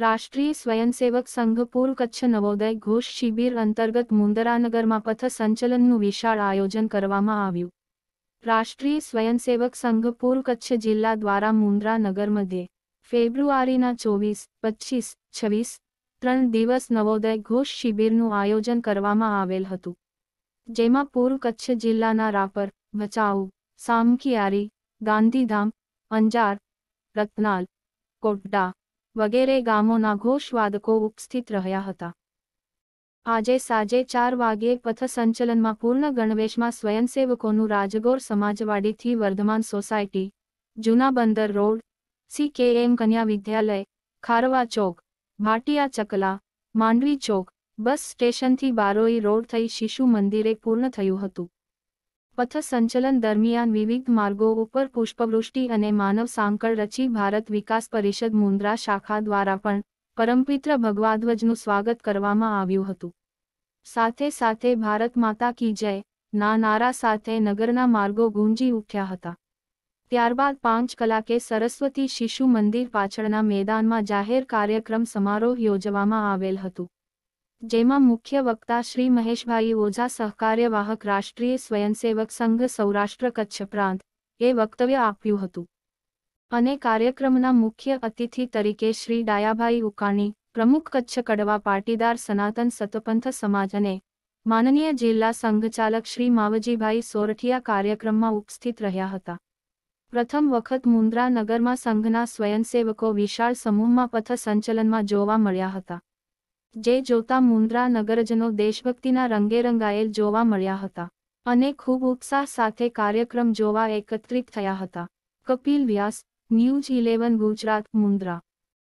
રાષ્ટ્રીય સ્વયંસેવક સંઘ પૂર્વ કચ્છ નવોદય ઘોષ શિબિર અંતર્ગત મુંદરાનગરમાં પથ સંચલનનું વિશાળ આયોજન કરવામાં આવ્યું રાષ્ટ્રીય સ્વયંસેવક સંઘ પૂર્વ કચ્છ જિલ્લા દ્વારા મુંદ્રા નગર મધ્યે ફેબ્રુઆરીના ચોવીસ પચીસ છવ્વીસ ત્રણ દિવસ નવોદય ઘોષ શિબિરનું આયોજન કરવામાં આવેલ હતું જેમાં પૂર્વ કચ્છ જિલ્લાના રાપર ભચાઉ સામખિયારી ગાંધીધામ અંજાર રત્નાલ કોટડા વગેરે ગામોના ઘોષવાદકો ઉપસ્થિત રહ્યા હતા આજે સાંજે ચાર વાગ્યે પથસંચલનમાં પૂર્ણ ગણવેશમાં સ્વયંસેવકોનું રાજગોર સમાજવાડીથી વર્ધમાન સોસાયટી જૂના બંદર રોડ સીકેએમ કન્યા વિદ્યાલય ખારવા ચોક ભાટિયા ચકલા માંડવી ચોક બસ સ્ટેશનથી બારોઈ રોડ થઈ શિશુ મંદિરે પૂર્ણ થયું હતું પથસંચલન દરમિયાન વિવિધ માર્ગો ઉપર પુષ્પવૃષ્ટિ અને માનવ સાંકળ રચી ભારત વિકાસ પરિષદ મુન્દ્રા શાખા દ્વારા પણ પરમપિત્ર ભગવાધ્વજનું સ્વાગત કરવામાં આવ્યું હતું સાથે સાથે ભારત માતા કી જય ના નારા સાથે નગરના માર્ગો ગુંજી ઉઠ્યા હતા ત્યારબાદ પાંચ કલાકે સરસ્વતી શિશુ મંદિર પાછળના મેદાનમાં જાહેર કાર્યક્રમ સમારોહ યોજવામાં આવેલ હતું જેમાં મુખ્ય વક્તા શ્રી મહેશભાઈ ઓઝા સહકાર્યવાહક રાષ્ટ્રીય સ્વયંસેવક સંઘ સૌરાષ્ટ્ર કચ્છ પ્રાંત એ વક્તવ્ય આપ્યું હતું અને કાર્યક્રમના મુખ્ય અતિથિ તરીકે શ્રી ડાયાભાઈ ઉકાણી પ્રમુખ કચ્છ કડવા પાટીદાર સનાતન સતપંથ સમાજ અને માનનીય જિલ્લા સંઘચાલક શ્રી માવજીભાઈ સોરઠિયા કાર્યક્રમમાં ઉપસ્થિત રહ્યા હતા પ્રથમ વખત મુન્દ્રા નગરમાં સંઘના સ્વયંસેવકો વિશાળ સમૂહમાં પથ સંચલનમાં જોવા મળ્યા હતા જે જોતા મુન્દ્રા નગરજનો દેશભક્તિના રંગે રંગાયેલ જોવા મળ્યા હતા અને ખૂબ ઉત્સાહ સાથે કાર્યક્રમ જોવા એકત્રિત થયા હતા કપિલ વ્યાસ ન્યૂઝ ઇલેવન ગુજરાત મુન્દ્રા